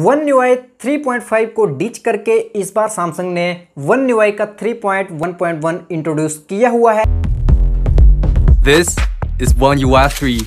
one you I three point five को डीच करके इस बार सैमसंग ने वन यू आई का three point one point one introduce किया हुआ है this is one you I three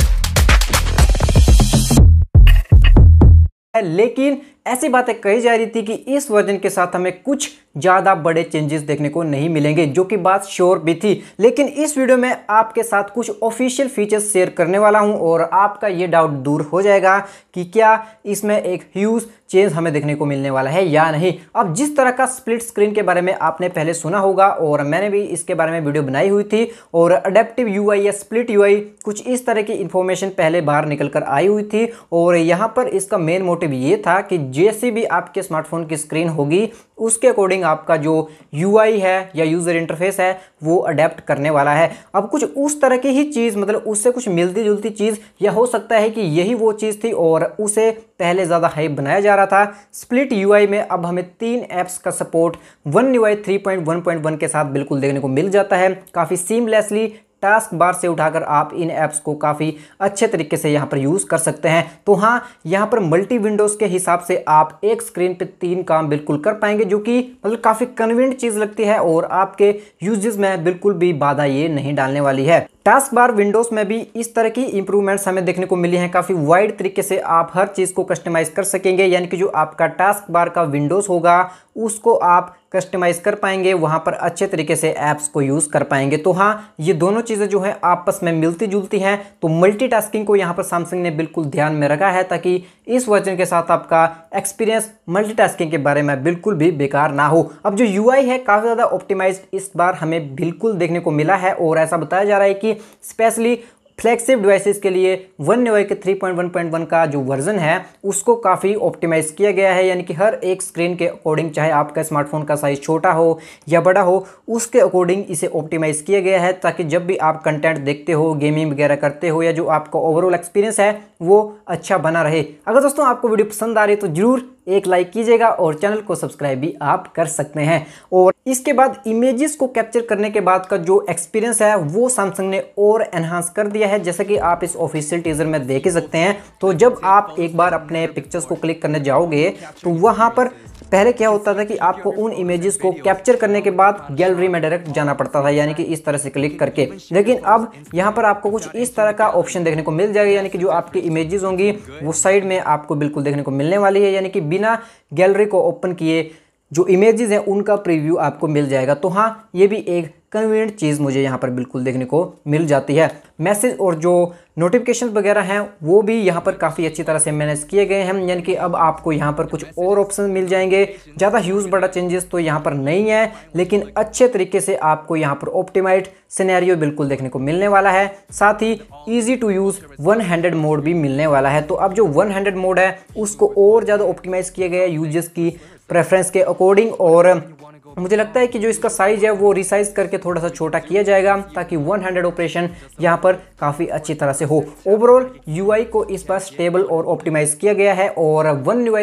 लेकिन ऐसी बातें कही जा रही थी कि इस वर्जन के साथ हमें कुछ ज़्यादा बड़े चेंजेस देखने को नहीं मिलेंगे जो कि बात श्योर भी थी लेकिन इस वीडियो में आपके साथ कुछ ऑफिशियल फीचर्स शेयर करने वाला हूं और आपका ये डाउट दूर हो जाएगा कि क्या इसमें एक ह्यूज चेंज हमें देखने को मिलने वाला है या नहीं अब जिस तरह का स्प्लिट स्क्रीन के बारे में आपने पहले सुना होगा और मैंने भी इसके बारे में वीडियो बनाई हुई थी और अडेप्टिव यू या स्प्लिट यू कुछ इस तरह की इन्फॉर्मेशन पहले बाहर निकल कर आई हुई थी और यहाँ पर इसका मेन मोटिव ये था कि जैसी भी आपके स्मार्टफोन की स्क्रीन होगी उसके अकॉर्डिंग आपका जो यू है या यूज़र इंटरफेस है वो अडेप्ट करने वाला है अब कुछ उस तरह की ही चीज़ मतलब उससे कुछ मिलती जुलती चीज़ या हो सकता है कि यही वो चीज़ थी और उसे पहले ज़्यादा हाइप बनाया जा रहा था स्प्लिट यूआई में अब हमें तीन ऐप्स का सपोर्ट वन यू आई के साथ बिल्कुल देखने को मिल जाता है काफ़ी सीमलेसली टास्क बार से उठाकर आप इन ऐप्स को काफ़ी अच्छे तरीके से यहाँ पर यूज़ कर सकते हैं तो हाँ यहाँ पर मल्टी विंडोज़ के हिसाब से आप एक स्क्रीन पर तीन काम बिल्कुल कर पाएंगे जो कि मतलब काफ़ी कन्वीनियंट चीज़ लगती है और आपके यूजेज में बिल्कुल भी बाधा ये नहीं डालने वाली है टास्क बार विंडोज़ में भी इस तरह की इंप्रूवमेंट्स हमें देखने को मिली हैं काफ़ी वाइड तरीके से आप हर चीज़ को कस्टमाइज़ कर सकेंगे यानी कि जो आपका टास्क बार का विंडोज़ होगा उसको आप कस्टमाइज़ कर पाएंगे वहाँ पर अच्छे तरीके से ऐप्स को यूज़ कर पाएंगे तो हाँ ये दोनों चीज़ें जो है आपस में मिलती जुलती हैं तो मल्टीटास्किंग को यहाँ पर सैमसंग ने बिल्कुल ध्यान में रखा है ताकि इस वर्जन के साथ आपका एक्सपीरियंस मल्टीटास्किंग के बारे में बिल्कुल भी बेकार ना हो अब जो यू है काफ़ी ज़्यादा ऑप्टिमाइज इस बार हमें बिल्कुल देखने को मिला है और ऐसा बताया जा रहा है कि स्पेशली फ्लैगशिप डिवाइसेस के लिए वन नेवाई के 3.1.1 का जो वर्जन है उसको काफ़ी ऑप्टिमाइज़ किया गया है यानी कि हर एक स्क्रीन के अकॉर्डिंग चाहे आपका स्मार्टफोन का साइज़ छोटा हो या बड़ा हो उसके अकॉर्डिंग इसे ऑप्टिमाइज़ किया गया है ताकि जब भी आप कंटेंट देखते हो गेमिंग वगैरह करते हो या जो आपका ओवरऑल एक्सपीरियंस है वो अच्छा बना रहे अगर दोस्तों आपको वीडियो पसंद आ रही है तो ज़रूर एक लाइक कीजिएगा और चैनल को सब्सक्राइब भी आप कर सकते हैं और इसके बाद इमेजेस को कैप्चर करने के बाद का जो एक्सपीरियंस है वो सैमसंग ने और एनहांस कर दिया है जैसा कि आप इस ऑफिशियल टीजर में देख ही सकते हैं तो जब आप एक बार अपने पिक्चर्स को क्लिक करने जाओगे तो वहाँ पर पहले क्या होता था कि आपको उन इमेजेस को कैप्चर करने के बाद गैलरी में डायरेक्ट जाना पड़ता था यानी कि इस तरह से क्लिक करके लेकिन अब यहाँ पर आपको कुछ इस तरह का ऑप्शन देखने को मिल जाएगा यानी कि जो आपकी इमेजेस होंगी वो साइड में आपको बिल्कुल देखने को मिलने वाली है यानी कि बिना गैलरी को ओपन किए जो इमेजेस हैं उनका प्रीव्यू आपको मिल जाएगा तो हाँ ये भी एक कन्वीनियंट चीज़ मुझे यहाँ पर बिल्कुल देखने को मिल जाती है मैसेज और जो नोटिफिकेशन वगैरह हैं वो भी यहाँ पर काफ़ी अच्छी तरह से मैनेज किए गए हैं यानी कि अब आपको यहाँ पर कुछ और ऑप्शन मिल जाएंगे ज़्यादा ह्यूज बड़ा चेंजेस तो यहाँ पर नहीं है लेकिन अच्छे तरीके से आपको यहाँ पर ऑप्टिमाइड सिनेरियो बिल्कुल देखने को मिलने वाला है साथ ही easy to use one handed mode भी मिलने वाला है तो अब जो वन हैंड्रेड मोड है उसको और ज़्यादा ऑप्टिमाइज़ किया गया है यूजर्स की प्रेफरेंस के अकॉर्डिंग और मुझे लगता है कि जो इसका साइज है वो रिसाइज करके थोड़ा सा छोटा किया जाएगा ताकि 100 ऑपरेशन यहाँ पर काफ़ी अच्छी तरह से हो ओवरऑल यूआई को इस बार स्टेबल और ऑप्टिमाइज किया गया है और वन यू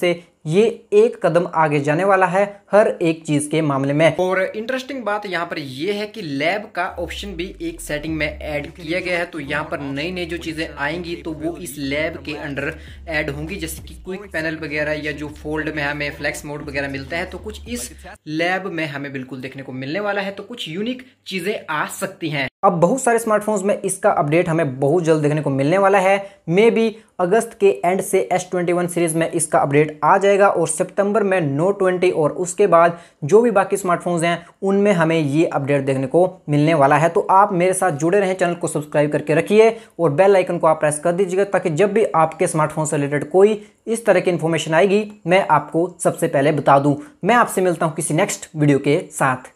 से ये एक कदम आगे जाने वाला है हर एक चीज के मामले में और इंटरेस्टिंग बात यहाँ पर यह है कि लैब का ऑप्शन भी एक सेटिंग में ऐड किया गया है तो यहाँ पर नई नई जो चीजें आएंगी तो वो इस लैब के अंडर ऐड होंगी जैसे कि क्विक पैनल वगैरह या जो फोल्ड में हमें फ्लेक्स मोड वगैरह मिलता है तो कुछ इस लैब में हमें बिल्कुल देखने को मिलने वाला है तो कुछ यूनिक चीजें आ सकती है अब बहुत सारे स्मार्टफोन्स में इसका अपडेट हमें बहुत जल्द देखने को मिलने वाला है मे बी अगस्त के एंड से एस ट्वेंटी वन सीरीज़ में इसका अपडेट आ जाएगा और सितंबर में नो ट्वेंटी और उसके बाद जो भी बाकी स्मार्टफोन्स हैं उनमें हमें ये अपडेट देखने को मिलने वाला है तो आप मेरे साथ जुड़े रहें चैनल को सब्सक्राइब करके रखिए और बेल आइकन को आप प्रेस कर दीजिएगा ताकि जब भी आपके स्मार्टफोन से रिलेटेड कोई इस तरह की इन्फॉर्मेशन आएगी मैं आपको सबसे पहले बता दूँ मैं आपसे मिलता हूँ किसी नेक्स्ट वीडियो के साथ